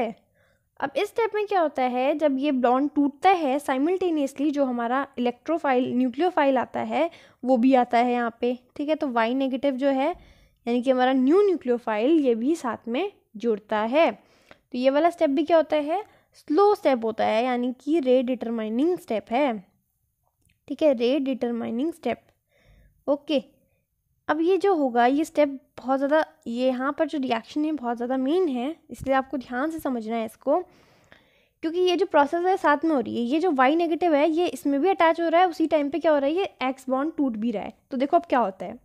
A: अब इस स्टेप में क्या होता है जब ये बॉन्ड टूटता है साइमल्टेनियसली जो हमारा इलेक्ट्रोफाइल न्यूक्लियोफाइल आता है वो भी आता है यहाँ पे ठीक है तो वाई नेगेटिव जो है यानी कि हमारा न्यू न्यूक्लियोफाइल ये भी साथ में जुड़ता है तो ये वाला स्टेप भी क्या होता है स्लो स्टेप होता है यानी कि रे डिटरमाइनिंग स्टेप है ठीक है रे डिटरमाइनिंग स्टेप ओके अब ये जो होगा ये स्टेप बहुत ज़्यादा ये यहाँ पर जो रिएक्शन है बहुत ज़्यादा मेन है इसलिए आपको ध्यान से समझना है इसको क्योंकि ये जो प्रोसेस है साथ में हो रही है ये जो वाई नेगेटिव है ये इसमें भी अटैच हो रहा है उसी टाइम पे क्या हो रहा है ये एक्स बॉन्ड टूट भी रहा है तो देखो अब क्या होता है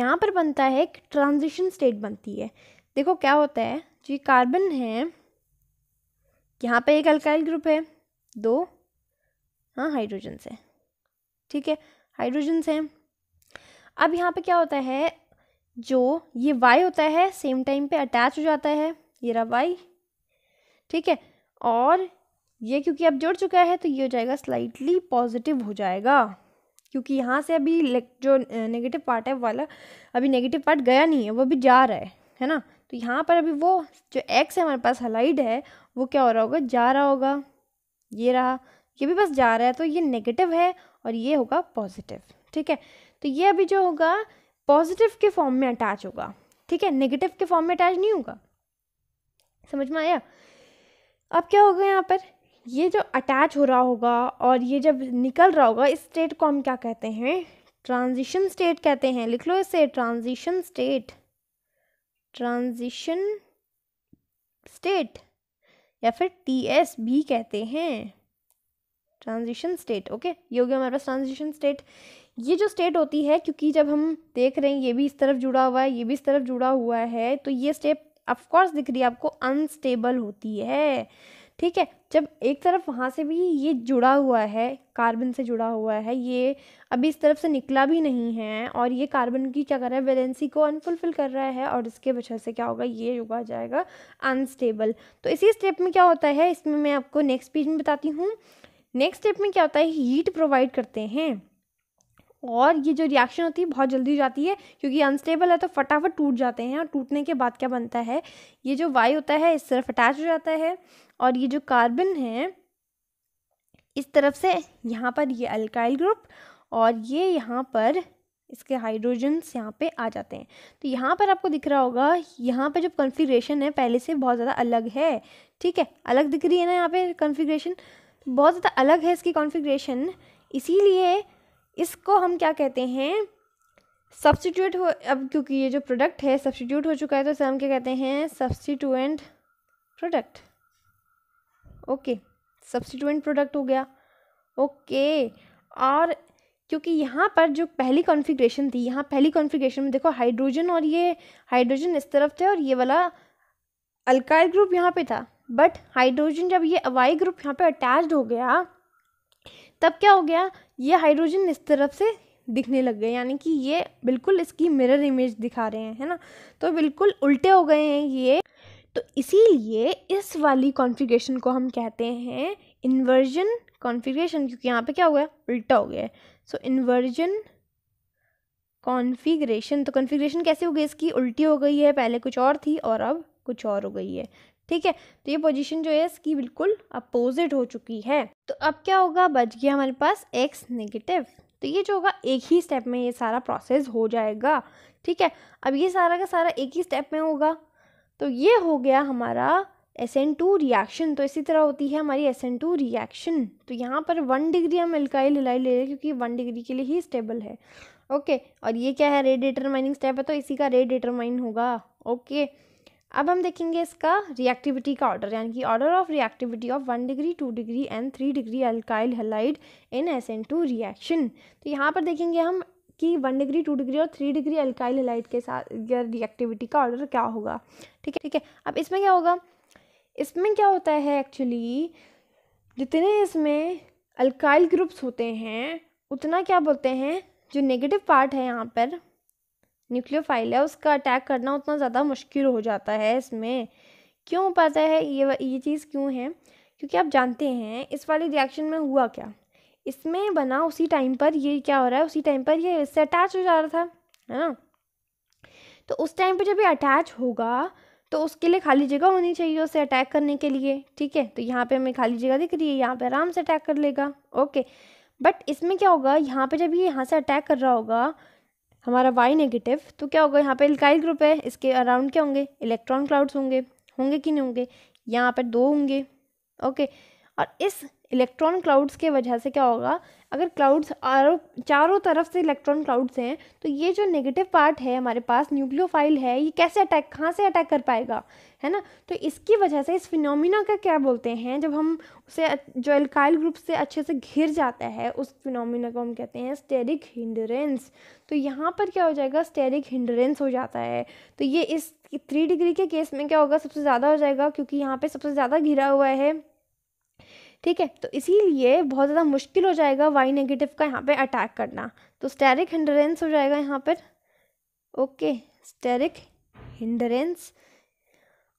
A: यहाँ पर बनता है एक ट्रांजिशन स्टेट बनती है देखो क्या होता है जो ये कार्बन है यहाँ पे एक अल्काइल ग्रुप है दो हाँ हाइड्रोजन से ठीक है हाइड्रोजन से अब यहाँ पे क्या होता है जो ये वाई होता है सेम टाइम पे अटैच हो जाता है ये रहा वाई ठीक है और ये क्योंकि अब जुड़ चुका है तो ये हो जाएगा स्लाइटली पॉजिटिव हो जाएगा क्योंकि यहाँ से अभी जो नेगेटिव पार्ट है वाला अभी नेगेटिव पार्ट गया नहीं है वो अभी जा रहा है है ना तो यहाँ पर अभी वो जो एक्स है हमारे पास हलाइड है वो क्या हो रहा होगा जा रहा होगा ये रहा ये भी बस जा रहा है तो ये नेगेटिव है और ये होगा पॉजिटिव ठीक है तो ये अभी जो होगा पॉजिटिव के फॉर्म में अटैच होगा ठीक है नेगेटिव के फॉर्म में अटैच नहीं होगा समझ में आया अब क्या होगा यहाँ पर ये जो अटैच हो रहा होगा और ये जब निकल रहा होगा इस स्टेट को हम क्या कहते हैं ट्रांजिशन स्टेट कहते हैं लिख लो इसे ट्रांजिशन स्टेट ट्रांजिशन स्टेट या फिर टी एस भी कहते हैं ट्रांजिशन स्टेट ओके ये हो गया हमारे पास ट्रांजिशन स्टेट ये जो स्टेट होती है क्योंकि जब हम देख रहे हैं ये भी इस तरफ जुड़ा हुआ है ये भी इस तरफ जुड़ा हुआ है तो ये स्टेप ऑफकोर्स दिख रही है आपको अनस्टेबल होती है ठीक है जब एक तरफ वहाँ से भी ये जुड़ा हुआ है कार्बन से जुड़ा हुआ है ये अभी इस तरफ से निकला भी नहीं है और ये कार्बन की क्या कर रहा है वैलेंसी को अनफुलफिल कर रहा है और इसके वजह से क्या होगा ये होगा जाएगा अनस्टेबल तो इसी स्टेप में क्या होता है इसमें मैं आपको नेक्स्ट पेज में बताती हूँ नेक्स्ट स्टेप में क्या होता है हीट प्रोवाइड करते हैं और ये जो रिएक्शन होती है बहुत जल्दी हो जाती है क्योंकि अनस्टेबल है तो फटाफट टूट जाते हैं और टूटने के बाद क्या बनता है ये जो वाई होता है इस तरफ अटैच हो जाता है और ये जो कार्बन है इस तरफ से यहाँ पर ये अल्काइल ग्रुप और ये यहाँ पर इसके हाइड्रोजन्स यहाँ पे आ जाते हैं तो यहाँ पर आपको दिख रहा होगा यहाँ पर जो कॉन्फ़िगरेशन है पहले से बहुत ज़्यादा अलग है ठीक है अलग दिख रही है ना यहाँ पे कॉन्फ़िगरेशन बहुत ज़्यादा अलग है इसकी कॉन्फ़िगरेशन इसीलिए इसको हम क्या कहते हैं सब्सटीट्यूट हो अब क्योंकि ये जो प्रोडक्ट है सब्सटीट्यूट हो चुका है तो इसे हम क्या कहते हैं substituent product okay substituent product हो गया ओके और क्योंकि यहाँ पर जो पहली कॉन्फ़िगरेशन थी यहाँ पहली कॉन्फ़िगरेशन में देखो हाइड्रोजन और ये हाइड्रोजन इस तरफ थे और ये वाला अल्काइल ग्रुप यहाँ पे था बट हाइड्रोजन जब ये अवाई ग्रुप यहाँ पे अटैच्ड हो गया तब क्या हो गया ये हाइड्रोजन इस तरफ से दिखने लग गए यानी कि ये बिल्कुल इसकी मिरर इमेज दिखा रहे हैं है ना तो बिल्कुल उल्टे हो गए हैं ये तो इसीलिए इस वाली कॉन्फ़िगरेशन को हम कहते हैं इन्वर्जन कॉन्फ़िगरेशन क्योंकि यहाँ पे क्या हो गया उल्टा हो गया है सो इन्वर्जन कॉन्फ़िगरेशन तो कॉन्फ़िगरेशन कैसे हो गई इसकी उल्टी हो गई है पहले कुछ और थी और अब कुछ और हो गई है ठीक है तो ये पोजीशन जो है इसकी बिल्कुल अपोजिट हो चुकी है तो अब क्या होगा बच गया हमारे पास एक्स नेगेटिव तो ये जो होगा एक ही स्टेप में ये सारा प्रोसेस हो जाएगा ठीक है अब ये सारा का सारा एक ही स्टेप में होगा तो ये हो गया हमारा एस एन टू रिएक्शन तो इसी तरह होती है हमारी एस एन टू रिएक्शन तो यहाँ पर वन डिग्री हम एल्काइल हिलाई ले रहे हैं क्योंकि वन डिग्री के लिए ही स्टेबल है ओके और ये क्या है रेड डिटरमाइनिंग स्टेप है तो इसी का रेड डिटरमाइन होगा ओके अब हम देखेंगे इसका रिएक्टिविटी का ऑर्डर यानी कि order of reactivity of one degree two degree and three degree alkyl halide in S N two reaction तो यहाँ पर देखेंगे हम कि वन डिग्री टू डिग्री और थ्री डिग्री अल्काइल हेलाइट के साथ रिएक्टिविटी का ऑर्डर क्या होगा ठीक है ठीक है अब इसमें क्या होगा इसमें क्या होता है एक्चुअली जितने इसमें अल्काइल ग्रुप्स होते हैं उतना क्या बोलते हैं जो नेगेटिव पार्ट है यहाँ पर न्यूक्लियोफाइल है उसका अटैक करना उतना ज़्यादा मुश्किल हो जाता है इसमें क्यों हो पाता है ये ये चीज़ क्यों है क्योंकि आप जानते हैं इस वाली रिएक्शन में हुआ क्या इसमें बना उसी टाइम पर ये क्या हो रहा है उसी टाइम पर ये इससे अटैच हो जा रहा था है ना तो उस टाइम पर जब ये अटैच होगा तो उसके लिए खाली जगह होनी चाहिए उसे अटैक करने के लिए ठीक है तो यहाँ पे हमें खाली जगह दिख रही है यहाँ पे आराम से अटैक कर लेगा ओके बट इसमें क्या होगा यहाँ पे जब ये यहाँ से अटैक कर रहा होगा हमारा वाई नेगेटिव तो क्या होगा यहाँ पे इल्काइल ग्रुप है इसके अराउंड क्या होंगे इलेक्ट्रॉन क्लाउड्स होंगे होंगे कि नहीं होंगे यहाँ पर दो होंगे ओके और इस इलेक्ट्रॉन क्लाउड्स के वजह से क्या होगा अगर क्लाउड्स चारों तरफ से इलेक्ट्रॉन क्लाउड्स हैं तो ये जो नेगेटिव पार्ट है हमारे पास न्यूक्लियोफाइल है ये कैसे अटैक कहाँ से अटैक कर पाएगा है ना तो इसकी वजह से इस फिनोमिना का क्या बोलते हैं जब हम उसे जो एल्काइल ग्रुप से अच्छे से घिर जाता है उस फिनोमिना को हम कहते हैं स्टेरिक हिंडरेंस तो यहाँ पर क्या हो जाएगा स्टेरिक हिंडरेंस हो जाता है तो ये इस थ्री डिग्री के केस में क्या होगा सबसे ज़्यादा हो जाएगा क्योंकि यहाँ पर सबसे ज़्यादा घिरा हुआ है ठीक है तो इसीलिए बहुत ज़्यादा मुश्किल हो जाएगा वाई नेगेटिव का यहाँ पे अटैक करना तो स्टेरिक हिंडरेंस हो जाएगा यहाँ पर ओके स्टेरिक हिंडरेंस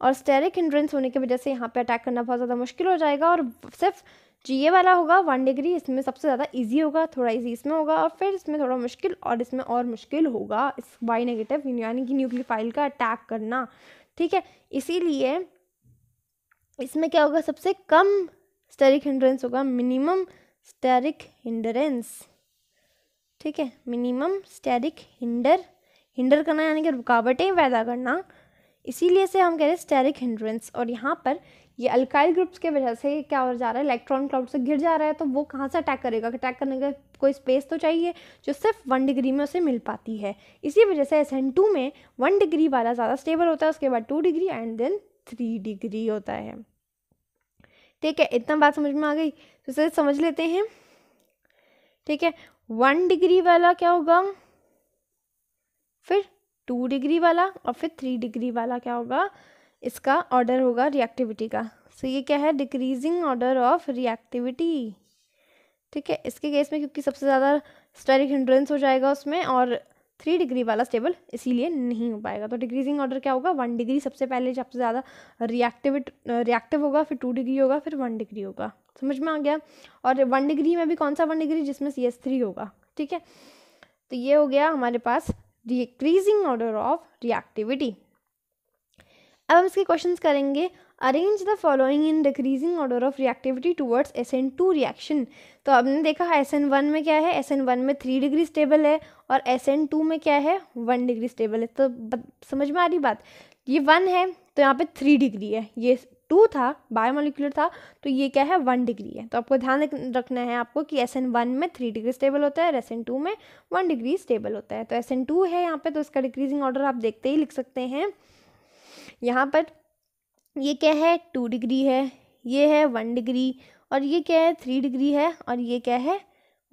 A: और स्टेरिक हिंड्रेंस होने की वजह से यहाँ पे अटैक करना बहुत ज़्यादा मुश्किल हो जाएगा और सिर्फ जी ए वाला होगा वन डिग्री इसमें सबसे ज़्यादा इजी होगा थोड़ा इजी इसमें होगा और फिर इसमें थोड़ा मुश्किल और इसमें और मुश्किल होगा इस वाई नेगेटिव यानी कि न्यूक्लियोफाइल का अटैक करना ठीक है इसीलिए इसमें क्या होगा सबसे कम स्टेरिक हिंड्रेंस होगा मिनिमम स्टेरिक हिंडरेंस ठीक है मिनिमम स्टेरिक हिंडर हिंडर करना यानी कि रुकावटें पैदा करना इसीलिए से हम कह रहे हैं स्टेरिक हिंड्रेंस और यहाँ पर ये अल्काइल ग्रुप्स के वजह से क्या हो जा रहा है इलेक्ट्रॉन क्लाउड से गिर जा रहा है तो वो कहाँ से अटैक करेगा अटैक करने का कोई स्पेस तो चाहिए जो सिर्फ वन डिग्री में उसे मिल पाती है इसी वजह से एस एन टू में वन डिग्री वाला ज़्यादा स्टेबल होता है उसके बाद two degree and then three degree होता है ठीक है इतना बात समझ में आ गई तो सर समझ लेते हैं ठीक है वन डिग्री वाला क्या होगा फिर टू डिग्री वाला और फिर थ्री डिग्री वाला क्या होगा इसका ऑर्डर होगा रिएक्टिविटी का सो so, ये क्या है डिक्रीजिंग ऑर्डर ऑफ रिएक्टिविटी ठीक है इसके केस में क्योंकि सबसे ज़्यादा स्टेरिक हिंड्रेंस हो जाएगा उसमें और थ्री डिग्री वाला स्टेबल इसीलिए नहीं हो पाएगा तो डिक्रीजिंग ऑर्डर क्या होगा वन डिग्री सबसे पहले सबसे ज़्यादा रिएक्टिव रिएक्टिव होगा फिर टू डिग्री होगा फिर वन डिग्री होगा समझ में आ गया और वन डिग्री में भी कौन सा वन डिग्री जिसमें सी एस थ्री होगा ठीक है तो ये हो गया हमारे पास डिक्रीजिंग ऑर्डर ऑफ रिएक्टिविटी अब हम इसके क्वेश्चन करेंगे arrange the following in decreasing order of reactivity towards S N two reaction तो आपने देखा एस एन वन में क्या है एस एन वन में थ्री डिग्री स्टेबल है और एस एन टू में क्या है वन डिग्री स्टेबल है तो समझ में आ रही बात ये वन है तो यहाँ पे थ्री डिग्री है ये टू था बायोमोलिकुलर था तो ये क्या है वन डिग्री है तो आपको ध्यान रखना है आपको कि एस एन वन में थ्री डिग्री स्टेबल होता है और एस एन टू में वन डिग्री स्टेबल होता है तो एस एन टू है यहाँ पे तो इसका डिक्रीजिंग ऑर्डर आप देखते ही लिख सकते हैं यहाँ पर ये क्या है टू डिग्री है ये है वन डिग्री और ये क्या है थ्री डिग्री है और ये क्या है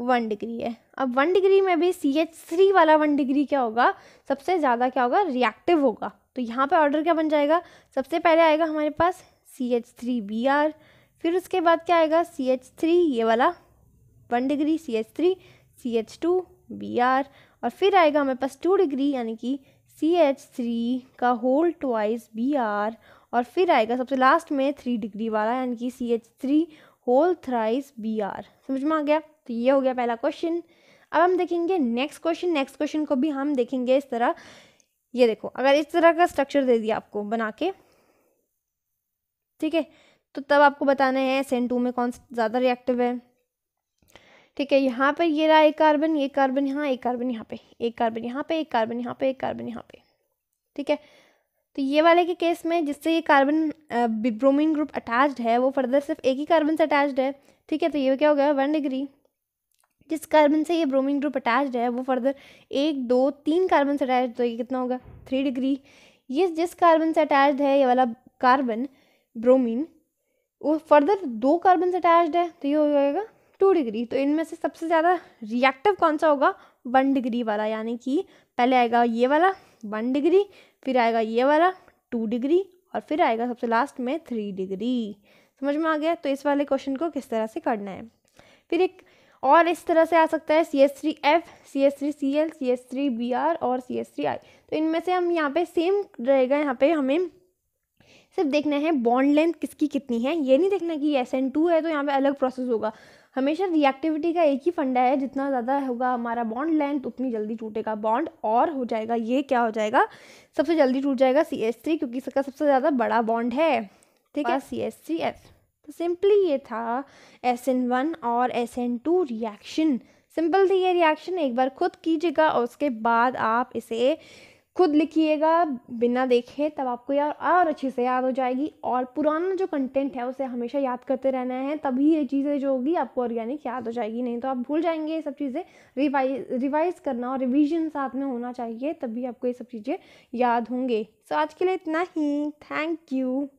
A: वन डिग्री है अब वन डिग्री में भी सी एच थ्री वाला वन डिग्री क्या होगा सबसे ज़्यादा क्या होगा रिएक्टिव होगा तो यहाँ पे ऑर्डर क्या बन जाएगा सबसे पहले आएगा हमारे पास C H three B R फिर उसके बाद क्या आएगा सी एच थ्री ये वाला one degree C H three C H two B R और फिर आएगा हमारे पास टू डिग्री यानी कि सी एच थ्री का होल ट्वाइस बी आर और फिर आएगा सबसे लास्ट में थ्री डिग्री वाला यानी कि C H three whole thrice B R समझ में आ गया तो ये हो गया पहला क्वेश्चन अब हम देखेंगे नेक्स्ट क्वेश्चन नेक्स्ट क्वेश्चन को भी हम देखेंगे इस तरह ये देखो अगर इस तरह का स्ट्रक्चर दे दिया आपको बना के ठीक है तो तब आपको बताना है सेन टू में कौन ज़्यादा रिएक्टिव है ठीक है यहाँ पर ये रहा एक कार्बन ये कार्बन यहाँ एक कार्बन यहाँ पे एक कार्बन यहाँ पे एक कार्बन यहाँ पे एक कार्बन यहाँ पे ठीक है तो ये वाले के केस में जिससे ये कार्बन ब्रोमीन ग्रुप अटैच्ड है वो फर्दर सिर्फ एक ही कार्बन से अटैच्ड है ठीक है तो ये क्या हो गया वन डिग्री जिस कार्बन से ये ब्रोमीन ग्रुप अटैच्ड है वो फर्दर एक दो तीन कार्बन से अटैच तो ये कितना होगा थ्री डिग्री ये जिस कार्बन से अटैच्ड है ये वाला कार्बन ब्रोमीन वो फर्दर दो कार्बन से अटैच्ड है तो ये हो जाएगा टू डिग्री तो इनमें से सबसे ज़्यादा रिएक्टिव कौन सा होगा वन डिग्री वाला यानी कि पहले आएगा ये वाला वन डिग्री फिर आएगा ये वाला टू डिग्री और फिर आएगा सबसे लास्ट में थ्री डिग्री समझ में आ गया तो इस वाले क्वेश्चन को किस तरह से करना है फिर एक और इस तरह से आ सकता है C S three F C S three C L C S three B R और सी एस थ्री आई तो इनमें से हम यहाँ पे सेम रहेगा यहाँ पे हमें सिर्फ देखना है बॉन्ड लेंथ किसकी कितनी है ये नहीं देखना कि एस एन टू है तो यहाँ पे अलग प्रोसेस होगा हमेशा रिएक्टिविटी का एक ही फंडा है जितना ज़्यादा होगा हमारा बॉन्ड लेंथ उतनी जल्दी टूटेगा बॉन्ड और हो जाएगा ये क्या हो जाएगा सबसे जल्दी टूट जाएगा सी एस थ्री क्योंकि इसका सबसे ज़्यादा बड़ा बॉन्ड है ठीक है सी एस थ्री एस तो सिंपली ये था एस एन वन और S N two reaction simple थी ये रिएक्शन एक बार खुद कीजिएगा और उसके बाद आप इसे खुद लिखिएगा बिना देखे तब आपको यार और अच्छे से याद हो जाएगी और पुराना जो कंटेंट है उसे हमेशा याद करते रहना है तभी ये चीज़ें जो होगी आपको ऑर्गेनिक याद हो जाएगी नहीं तो आप भूल जाएंगे ये सब चीज़ें रिवाइज रिवाइज करना और रिविजन साथ में होना चाहिए तभी आपको ये सब चीज़ें याद होंगे सो so, आज के लिए इतना ही थैंक यू